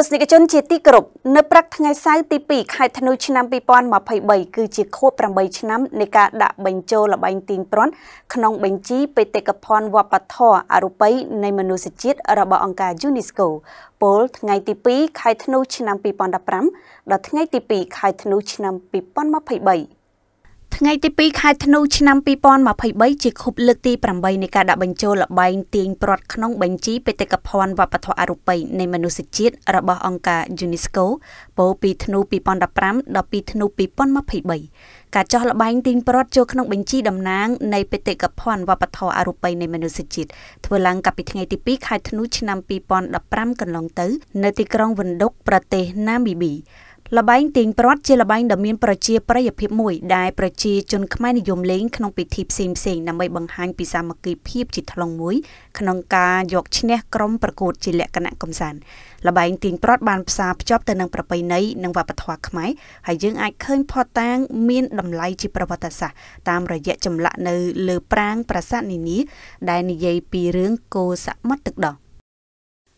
ទស្សនិកជនជាទីគោរពនៅព្រឹកថ្ងៃសៅរ៍ទី2ខែធ្នូឆ្នាំ2023គឺជាខួប8ឆ្នាំនៃការដាក់បញ្ចូលល្បែងទាញព្រ័ត្រក្នុងបញ្ជីបេតិកភណ្ឌវប្បធម៌អរូបីនៃមនុស្សជាតិរបស់អង្គការ UNESCO ពលថ្ងៃទី2ខែធ្នូឆ្នាំ2015ដល់ថ្ងៃទី2ខែធ្នូឆ្នាំ2023ថ្ងៃទី2ខែធ្នូឆ្នាំ2023ជាខួបលើកទី8នៃការដាក់បញ្ចូលល្បែងទាញព្រាត់ក្នុងបញ្ជីបេតិកភណ្ឌវប្បធម៌អរូបីនៃមនុស្សជាតិរបស់អង្គការ UNESCO ពោលពីធ្នូ2015ដល់ពីធ្នូ2023ការចោះល្បែងទាញព្រាត់ចូលក្នុងបញ្ជីតំណាងនៃបេតិកភណ្ឌវប្បធម៌អរូបីនៃមនុស្សជាតិធ្វើឡើងកាលពីថ្ងៃទី2ខែធ្នូឆ្នាំ2015កន្លងទៅនៅទីក្រុងវិនឌុកប្រទេសណាមីប៊ីល្បែងទាញព្រាត់ជាល្បែងដ៏មានប្រជាប្រិយភាពមួយដែលប្រជាជនខ្មែរនិយមលេងក្នុងពិធីផ្សេងផ្សេងដើម្បីបង្ហាញពីសាមគ្គីភាពជាថ្លុងមួយក្នុងការយកឈ្នះក្រុមប្រកួតជាលក្ខណៈកំសាន្តល្បែងទាញព្រាត់បានផ្សារភ្ជាប់ទៅនឹងប្រពៃណីនិងវប្បធម៌ខ្មែរហើយយើងអាចឃើញផតតាងមានតម្លៃជាប្រវត្តិសាស្ត្រតាមរយៈចម្លាក់នៅលើប្រាង្គប្រាសាទនានាដែលនិយាយពីរឿងគោសមុទ្រទឹកដោះ